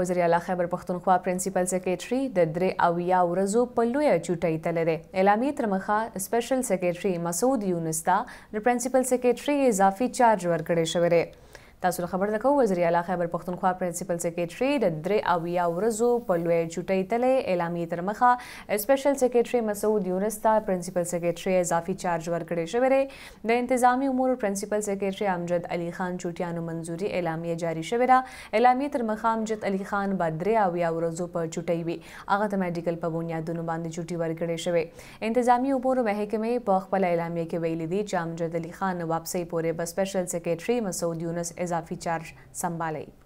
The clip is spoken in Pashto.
وزیر اعلی خیبر پښتونخوا پرنسپل سیکریټري د درې اویا ورځو په لویه چوټۍ تللی اعلامیې تر مخه سپیشل سیکریټري مسعود یونس ته د پرنسپل سیکریټري اضافي چارج ورکړی شوی دی تاسو خبر درکو وزیر اعلی خیبر پښتونخوا پرنسپل سیکریټري د درې اویا ورځو په لوی چټۍ تلې اعلامیې تر مخه سپیشل سیکریټري مسعود یونس ته پرنسپل سیکریټري اضافي چارج ورکړی شوی دی د انتظامی امور پرنسپل سیکریټري امجد علي خان چوټیانو منځوري اعلامیې جاری شوی را اعلامیې تر مخه امجد علي خان به درې اویا ورځو په چټۍ وي هغه ته میډیکل په بنیادونو باندې چټي ورکړی شوی انتظامی امور محکمې په خپل اعلامیې کې ویلي دي چې امجد علي خان واپسۍ پورې به سپیشل سیکریټري مسعود یونس इजाफी चार्ज संभाले